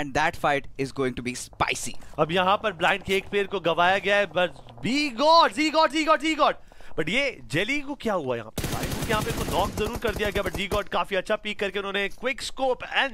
and that fight is going to be spicy अब यहाँ पर ब्लाइंड केक पेयर को गवाया गया है but B God G God G God G God but ये जेली को क्या हुआ यहाँ पे यहाँ पे इनको नॉक जरूर कर दिया गया बट जी गॉड काफी अच्छा पीक करके उन्होंने quick scope and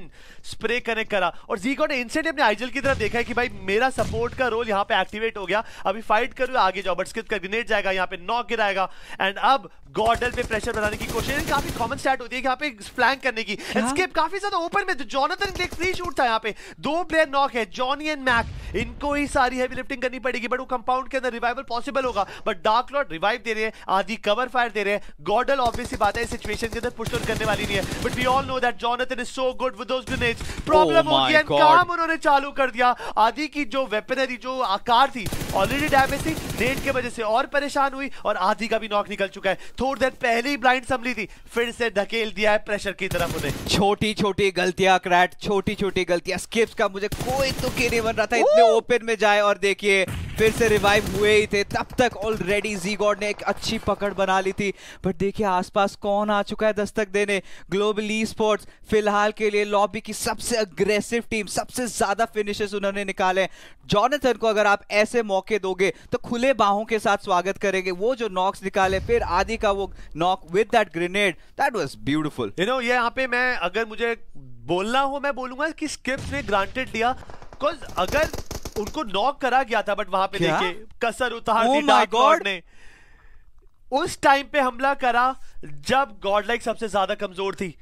spray connect करा और जी गॉड ने इंसेंट अपने आइजल की तरफ देखा है कि भाई मेरा सपोर्ट का रोल यहाँ पे एक्टिवेट हो गया अभी फाइट करो आगे जाओ बट स्किप का ग्रेनेड जाएगा यहाँ पे नॉक गिराएगा एंड अब गॉडल पे प्रेशर बनाने की कोशिश काफी कॉमन स्टार्ट होती है यहाँ पे फ्लैंग करने की स्किप काफी ज्यादा ओपन में जॉनथन एक फ्री शूट था यहाँ पे दो प्लेयर नॉक है जॉनी एंड मैक इनको ही सारी हैवी लिफ्टिंग करनी पड़ेगी बट वो कंपाउंड के अंदर रिवाइवल पॉसिबल होगा बट डार्क लॉर्ड रिवाइव दे रहे हैं आधी कवर फायर दे रहे हैं गॉडल मेडल ऑब्वियसली बात है सिचुएशन के अंदर पुश करने वाली नहीं है but we all know that Jonathan is so good with those grenades problem हो गया काम उन्होंने चालू कर दिया आदि की जो वेपनरी जो आकार थी ऑलरेडी डैमेज थी नेट के वजह से और परेशान हुई और आदि का भी नॉक निकल चुका है थोड़ी देर पहले ही ब्लाइंड संभली थी फिर से धकेल दिया है प्रेशर की तरफ उन्हें छोटी छोटी गलतियां क्रैट छोटी छोटी गलतियां स्किप्स का मुझे कोई तो नहीं बन रहा था इतने ओपन में जाए और देखिए फिर से रिवाइव हुए ही थे तब तक ऑलरेडी जी गॉड ने एक अच्छी पकड़ बना ली थी बट देखिए आसपास कौन आ चुका है दस्तक देने ग्लोबल ई स्पोर्ट्स फिलहाल के लिए लॉबी की सबसे अग्रेसिव टीम सबसे ज्यादा फिनिशेस उन्होंने निकाले जॉनथन को अगर आप ऐसे मौके दोगे तो खुले बाहों के साथ स्वागत करेंगे वो जो नॉक्स निकाले फिर आदि का वो knock with that grenade that was beautiful you know ये यहाँ पे मैं अगर मुझे बोलना हो मैं बोलूंगा कि स्किप्स ने ग्रांटेड दिया अगर उनको नॉक करा गया था बट वहां पे देखिए कसर उतार oh दी गॉड ने उस टाइम पे हमला करा जब गॉड लाइक सबसे ज्यादा कमजोर थी